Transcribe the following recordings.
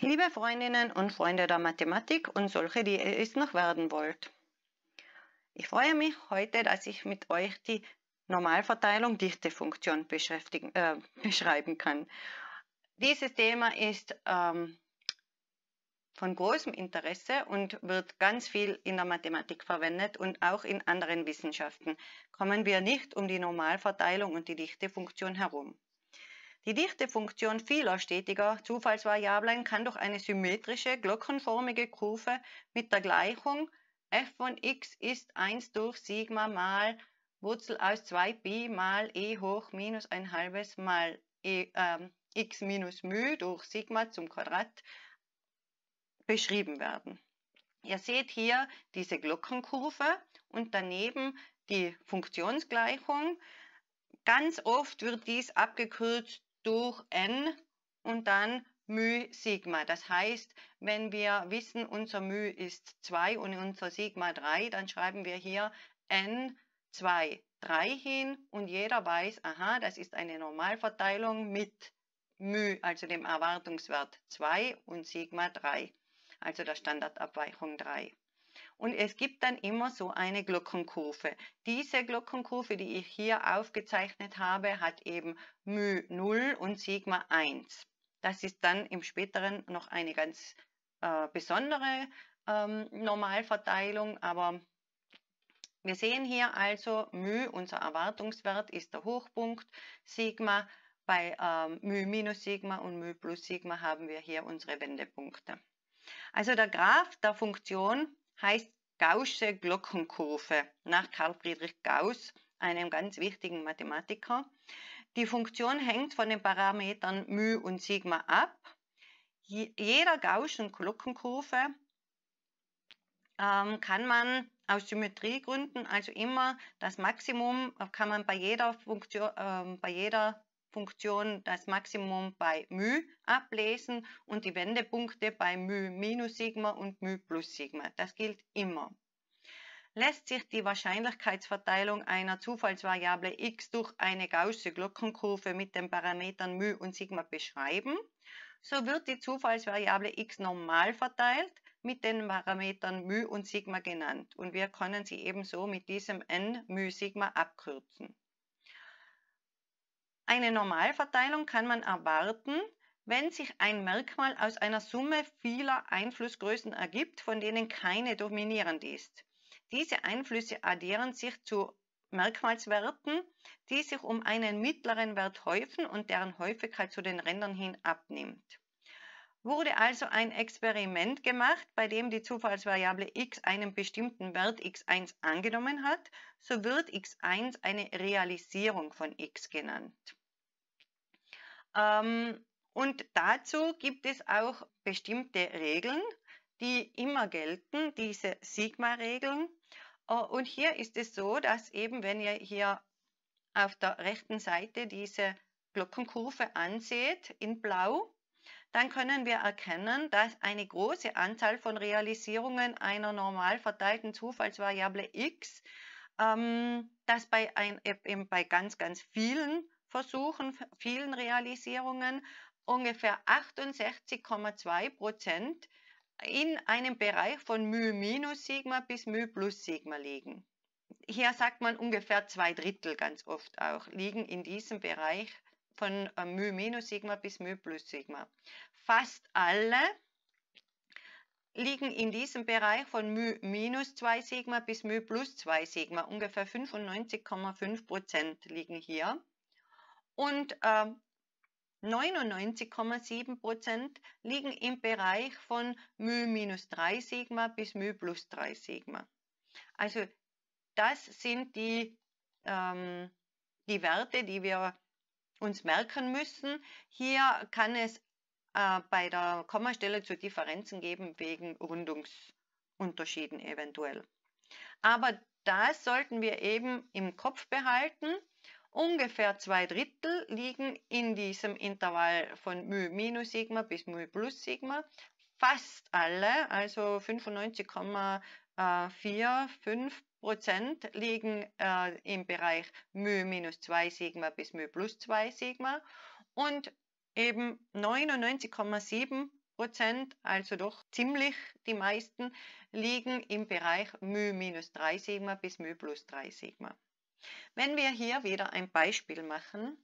Liebe Freundinnen und Freunde der Mathematik und solche, die ihr es noch werden wollt. Ich freue mich heute, dass ich mit euch die Normalverteilung Dichtefunktion äh, beschreiben kann. Dieses Thema ist ähm, von großem Interesse und wird ganz viel in der Mathematik verwendet und auch in anderen Wissenschaften. Kommen wir nicht um die Normalverteilung und die Dichtefunktion herum. Die Dichtefunktion vieler stetiger Zufallsvariablen kann durch eine symmetrische, glockenförmige Kurve mit der Gleichung f von x ist 1 durch Sigma mal Wurzel aus 2pi mal e hoch minus ein halbes mal e, äh, x minus μ durch Sigma zum Quadrat beschrieben werden. Ihr seht hier diese Glockenkurve und daneben die Funktionsgleichung. Ganz oft wird dies abgekürzt durch n und dann μ Sigma. Das heißt, wenn wir wissen, unser μ ist 2 und unser Sigma 3, dann schreiben wir hier n 2, 3 hin und jeder weiß, aha, das ist eine Normalverteilung mit μ, also dem Erwartungswert 2 und Sigma 3 also der Standardabweichung 3. Und es gibt dann immer so eine Glockenkurve. Diese Glockenkurve, die ich hier aufgezeichnet habe, hat eben μ 0 und Sigma 1. Das ist dann im späteren noch eine ganz äh, besondere ähm, Normalverteilung, aber wir sehen hier also, μ, unser Erwartungswert, ist der Hochpunkt, Sigma, bei ähm, μ minus Sigma und μ plus Sigma haben wir hier unsere Wendepunkte. Also der Graph der Funktion heißt Gaußsche Glockenkurve nach Karl Friedrich Gauss, einem ganz wichtigen Mathematiker. Die Funktion hängt von den Parametern μ und Sigma ab. Jeder Gausschen Glockenkurve ähm, kann man aus Symmetriegründen, also immer das Maximum kann man bei jeder Funktion, äh, bei jeder Funktion das Maximum bei μ ablesen und die Wendepunkte bei μ minus Sigma und μ plus Sigma. Das gilt immer. Lässt sich die Wahrscheinlichkeitsverteilung einer Zufallsvariable x durch eine gaussische Glockenkurve mit den Parametern μ und Sigma beschreiben, so wird die Zufallsvariable x normal verteilt mit den Parametern μ und Sigma genannt und wir können sie ebenso mit diesem n μ Sigma abkürzen. Eine Normalverteilung kann man erwarten, wenn sich ein Merkmal aus einer Summe vieler Einflussgrößen ergibt, von denen keine dominierend ist. Diese Einflüsse addieren sich zu Merkmalswerten, die sich um einen mittleren Wert häufen und deren Häufigkeit zu den Rändern hin abnimmt wurde also ein Experiment gemacht, bei dem die Zufallsvariable x einen bestimmten Wert x1 angenommen hat, so wird x1 eine Realisierung von x genannt. Ähm, und dazu gibt es auch bestimmte Regeln, die immer gelten, diese Sigma-Regeln. Äh, und hier ist es so, dass eben, wenn ihr hier auf der rechten Seite diese Glockenkurve anseht in blau, dann können wir erkennen, dass eine große Anzahl von Realisierungen einer normal verteilten Zufallsvariable x, ähm, dass bei, ein, e-, eben bei ganz, ganz vielen Versuchen, vielen Realisierungen ungefähr 68,2 Prozent in einem Bereich von μ minus Sigma bis μ plus Sigma liegen. Hier sagt man ungefähr zwei Drittel ganz oft auch, liegen in diesem Bereich von μ äh, minus Sigma bis μ plus Sigma. Fast alle liegen in diesem Bereich von μ minus 2 Sigma bis μ plus 2 Sigma. Ungefähr 95,5 Prozent liegen hier. Und äh, 99,7 Prozent liegen im Bereich von μ minus 3 Sigma bis μ plus 3 Sigma. Also das sind die, ähm, die Werte, die wir uns merken müssen. Hier kann es äh, bei der Kommastelle zu Differenzen geben wegen Rundungsunterschieden eventuell. Aber das sollten wir eben im Kopf behalten. Ungefähr zwei Drittel liegen in diesem Intervall von μ minus Sigma bis μ plus Sigma. Fast alle, also 95,45 Prozent liegen äh, im Bereich μ minus 2 Sigma bis μ plus 2 Sigma und eben 99,7 Prozent, also doch ziemlich die meisten, liegen im Bereich μ minus 3 Sigma bis μ plus 3 Sigma. Wenn wir hier wieder ein Beispiel machen,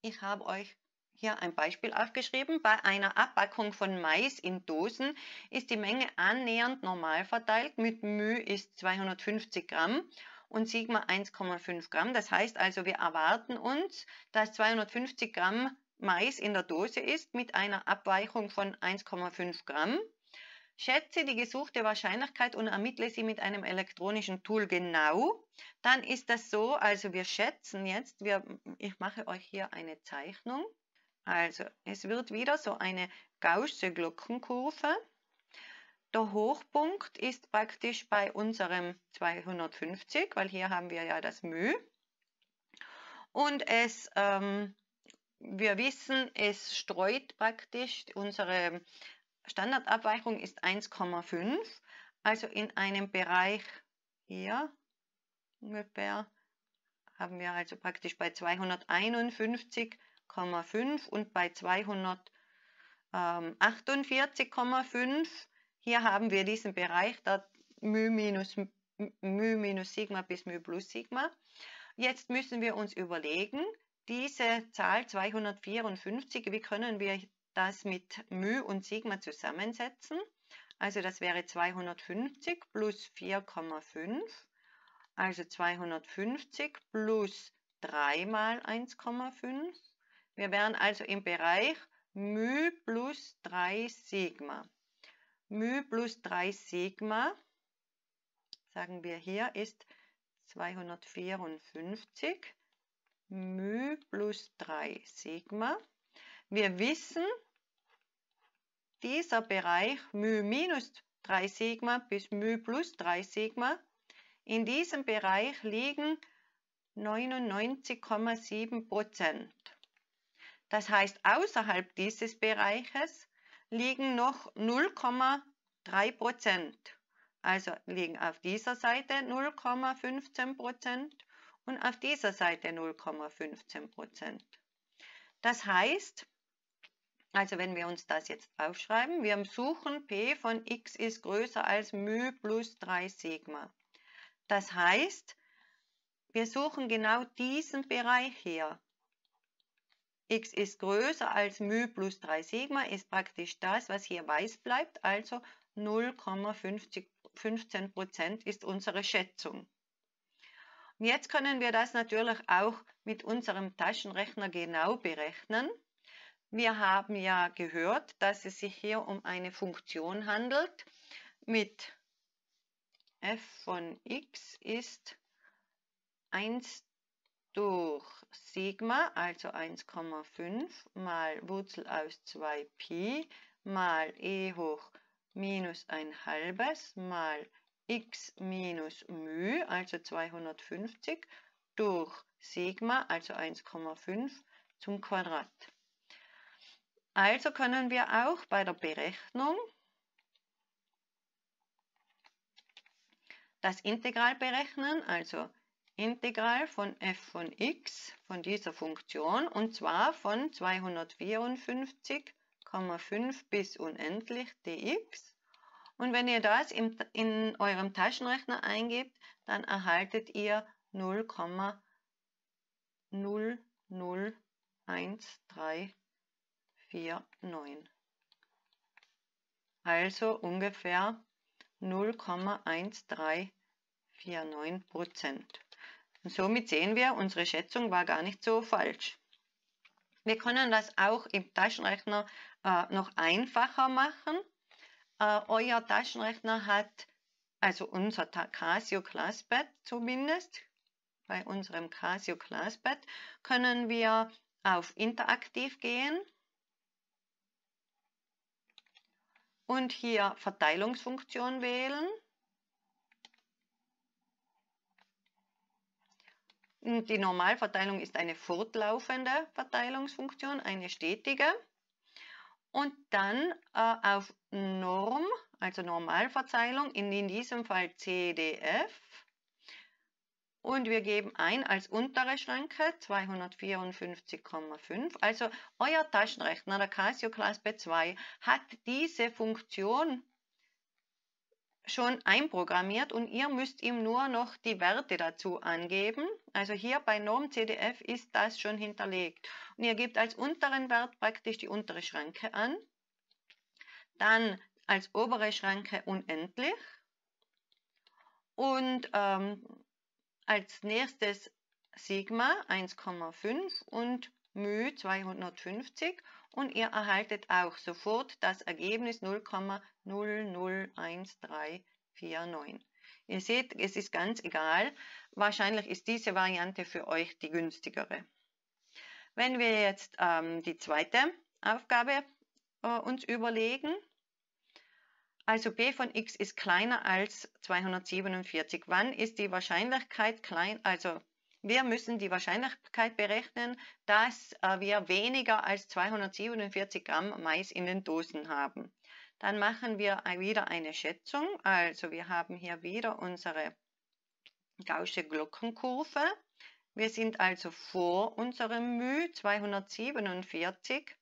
ich habe euch hier ein Beispiel aufgeschrieben. Bei einer Abpackung von Mais in Dosen ist die Menge annähernd normal verteilt. Mit μ ist 250 Gramm und Sigma 1,5 Gramm. Das heißt also, wir erwarten uns, dass 250 Gramm Mais in der Dose ist mit einer Abweichung von 1,5 Gramm. Schätze die gesuchte Wahrscheinlichkeit und ermittle sie mit einem elektronischen Tool genau. Dann ist das so, also wir schätzen jetzt, wir, ich mache euch hier eine Zeichnung. Also es wird wieder so eine gaußsche Glockenkurve. Der Hochpunkt ist praktisch bei unserem 250, weil hier haben wir ja das μ. Und es, ähm, wir wissen, es streut praktisch, unsere Standardabweichung ist 1,5, also in einem Bereich hier ungefähr haben wir also praktisch bei 251 100,5 und bei 248,5. Ähm, Hier haben wir diesen Bereich, da μ minus, μ minus Sigma bis μ plus Sigma. Jetzt müssen wir uns überlegen, diese Zahl 254, wie können wir das mit μ und Sigma zusammensetzen? Also das wäre 250 plus 4,5, also 250 plus 3 mal 1,5 wir wären also im Bereich μ plus 3 Sigma. μ plus 3 Sigma, sagen wir hier, ist 254 μ plus 3 Sigma. Wir wissen, dieser Bereich μ minus 3 Sigma bis μ plus 3 Sigma, in diesem Bereich liegen 99,7 Prozent. Das heißt, außerhalb dieses Bereiches liegen noch 0,3 Prozent. Also liegen auf dieser Seite 0,15 Prozent und auf dieser Seite 0,15 Prozent. Das heißt, also wenn wir uns das jetzt aufschreiben, wir suchen P von x ist größer als μ plus 3 Sigma. Das heißt, wir suchen genau diesen Bereich hier x ist größer als μ plus 3 Sigma ist praktisch das, was hier weiß bleibt, also 0,15 ist unsere Schätzung. Und jetzt können wir das natürlich auch mit unserem Taschenrechner genau berechnen. Wir haben ja gehört, dass es sich hier um eine Funktion handelt mit f von x ist 1 durch Sigma, also 1,5 mal Wurzel aus 2pi mal e hoch minus ein halbes mal x minus μ, also 250, durch Sigma, also 1,5 zum Quadrat. Also können wir auch bei der Berechnung das Integral berechnen, also Integral von f von x von dieser Funktion und zwar von 254,5 bis unendlich dx. Und wenn ihr das in, in eurem Taschenrechner eingebt, dann erhaltet ihr 0,001349. Also ungefähr 0,1349 Prozent. Somit sehen wir, unsere Schätzung war gar nicht so falsch. Wir können das auch im Taschenrechner äh, noch einfacher machen. Äh, euer Taschenrechner hat, also unser Casio Classbed zumindest, bei unserem Casio Classbed, können wir auf Interaktiv gehen und hier Verteilungsfunktion wählen. Die Normalverteilung ist eine fortlaufende Verteilungsfunktion, eine stetige. Und dann äh, auf Norm, also Normalverteilung, in, in diesem Fall CDF. Und wir geben ein als untere Schranke 254,5. Also euer Taschenrechner, der Casio Class B2, hat diese Funktion schon einprogrammiert und ihr müsst ihm nur noch die Werte dazu angeben. Also hier bei Norm CDF ist das schon hinterlegt. Und ihr gebt als unteren Wert praktisch die untere Schranke an, dann als obere Schranke unendlich und ähm, als nächstes Sigma 1,5 und μ 250 und ihr erhaltet auch sofort das Ergebnis 0,001349. Ihr seht, es ist ganz egal. Wahrscheinlich ist diese Variante für euch die günstigere. Wenn wir jetzt ähm, die zweite Aufgabe äh, uns überlegen, also b von x ist kleiner als 247. Wann ist die Wahrscheinlichkeit klein, also wir müssen die Wahrscheinlichkeit berechnen, dass äh, wir weniger als 247 Gramm Mais in den Dosen haben. Dann machen wir wieder eine Schätzung. Also wir haben hier wieder unsere Gaussche Glockenkurve. Wir sind also vor unserem μ 247.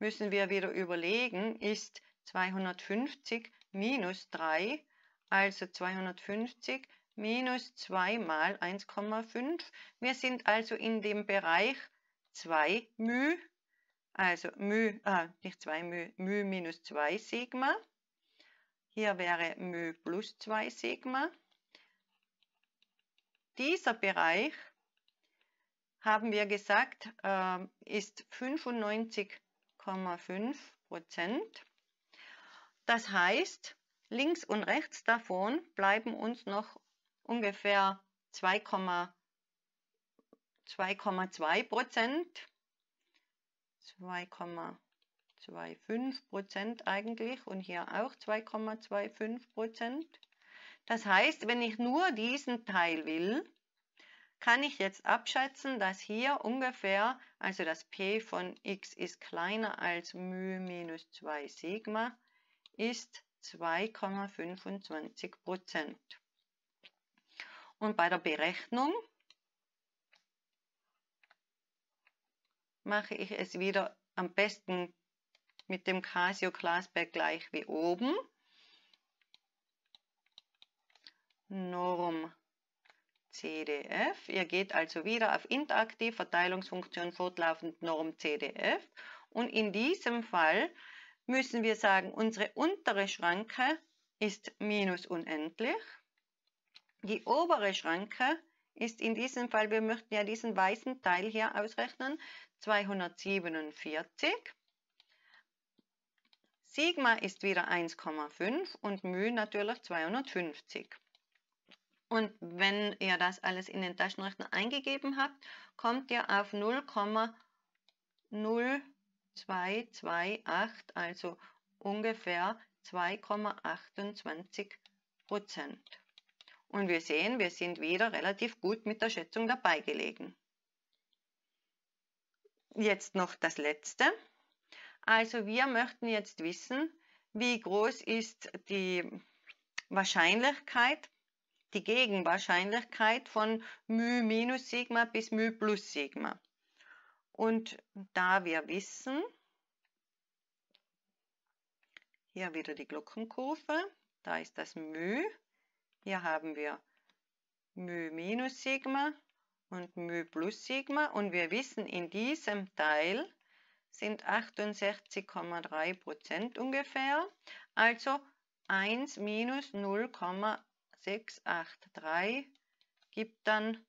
Müssen wir wieder überlegen, ist 250 minus 3, also 250 minus minus 2 mal 1,5. Wir sind also in dem Bereich 2 μ, also μ, ah, nicht 2 μ, μ minus 2 Sigma. Hier wäre μ plus 2 Sigma. Dieser Bereich, haben wir gesagt, ähm, ist 95,5 Prozent. Das heißt, links und rechts davon bleiben uns noch ungefähr 2,2 Prozent, 2,25 Prozent eigentlich und hier auch 2,25 Prozent. Das heißt, wenn ich nur diesen Teil will, kann ich jetzt abschätzen, dass hier ungefähr, also das P von x ist kleiner als μ minus 2 Sigma, ist 2,25 Prozent. Und bei der Berechnung mache ich es wieder am besten mit dem Casio Glasberg gleich wie oben. Norm CDF. Ihr geht also wieder auf Interaktiv, Verteilungsfunktion fortlaufend Norm CDF. Und in diesem Fall müssen wir sagen, unsere untere Schranke ist minus unendlich. Die obere Schranke ist in diesem Fall, wir möchten ja diesen weißen Teil hier ausrechnen, 247. Sigma ist wieder 1,5 und μ natürlich 250. Und wenn ihr das alles in den Taschenrechner eingegeben habt, kommt ihr auf 0,0228, also ungefähr 2,28 Prozent. Und wir sehen, wir sind wieder relativ gut mit der Schätzung dabei gelegen. Jetzt noch das letzte. Also wir möchten jetzt wissen, wie groß ist die Wahrscheinlichkeit, die Gegenwahrscheinlichkeit von μ minus Sigma bis μ plus Sigma. Und da wir wissen, hier wieder die Glockenkurve, da ist das μ, hier haben wir μ minus Sigma und μ plus Sigma und wir wissen, in diesem Teil sind 68,3 Prozent ungefähr, also 1 minus 0,683 gibt dann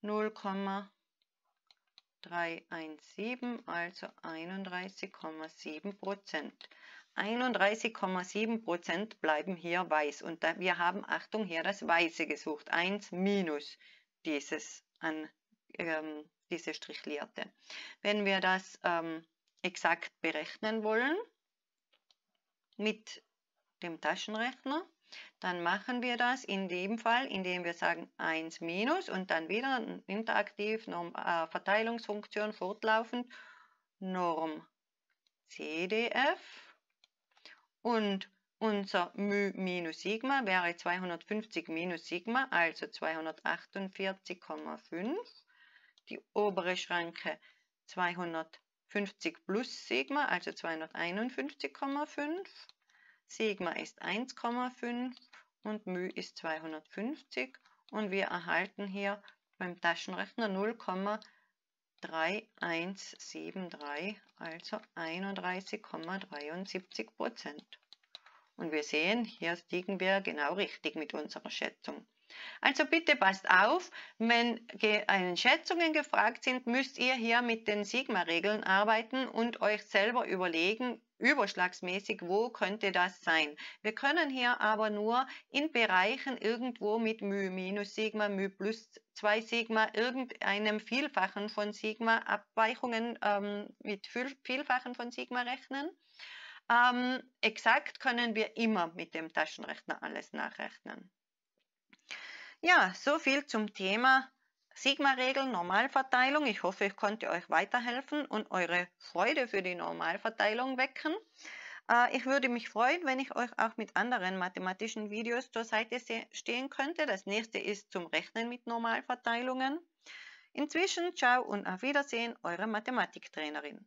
0,317, also 31,7 Prozent. 31,7 Prozent bleiben hier weiß. Und da, wir haben, Achtung, hier das Weiße gesucht. 1 minus dieses an, ähm, diese Strichlierte. Wenn wir das ähm, exakt berechnen wollen mit dem Taschenrechner, dann machen wir das in dem Fall, indem wir sagen 1 minus und dann wieder interaktiv Norm, äh, Verteilungsfunktion fortlaufend Norm CDF und unser μ minus Sigma wäre 250 minus Sigma, also 248,5. Die obere Schranke 250 plus Sigma, also 251,5. Sigma ist 1,5 und μ ist 250 und wir erhalten hier beim Taschenrechner 0,2 3173, also 31,73 Und wir sehen, hier liegen wir genau richtig mit unserer Schätzung. Also bitte passt auf, wenn äh, Schätzungen gefragt sind, müsst ihr hier mit den Sigma-Regeln arbeiten und euch selber überlegen, überschlagsmäßig, wo könnte das sein. Wir können hier aber nur in Bereichen irgendwo mit μ minus Sigma, μ plus 2 Sigma, irgendeinem Vielfachen von Sigma, Abweichungen ähm, mit Vielfachen von Sigma rechnen. Ähm, exakt können wir immer mit dem Taschenrechner alles nachrechnen. Ja, so viel zum Thema Sigma-Regel Normalverteilung. Ich hoffe, ich konnte euch weiterhelfen und eure Freude für die Normalverteilung wecken. Äh, ich würde mich freuen, wenn ich euch auch mit anderen mathematischen Videos zur Seite stehen könnte. Das nächste ist zum Rechnen mit Normalverteilungen. Inzwischen, ciao und auf Wiedersehen, eure Mathematiktrainerin.